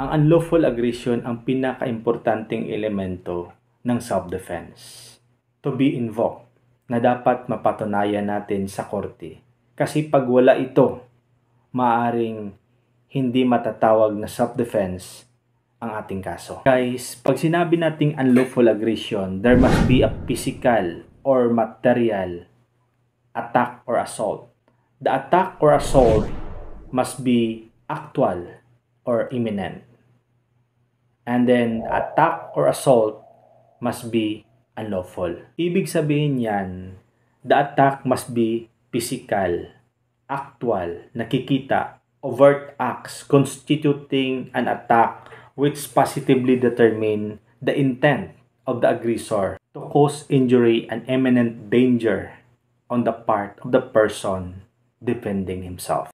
ang unlawful aggression ang pinakaimportanteng elemento ng self-defense to be invoked na dapat mapatunayan natin sa korte. Kasi pag wala ito, maaring hindi matatawag na self-defense ang ating kaso. Guys, pag sinabi nating unlawful aggression, there must be a physical or material attack or assault. The attack or assault must be actual or imminent. And then, attack or assault must be unlawful. Ibig sabihin yan, the attack must be physical, actual, nakikita, overt acts constituting an attack which positively determine the intent of the aggressor to cause injury and imminent danger on the part of the person defending himself.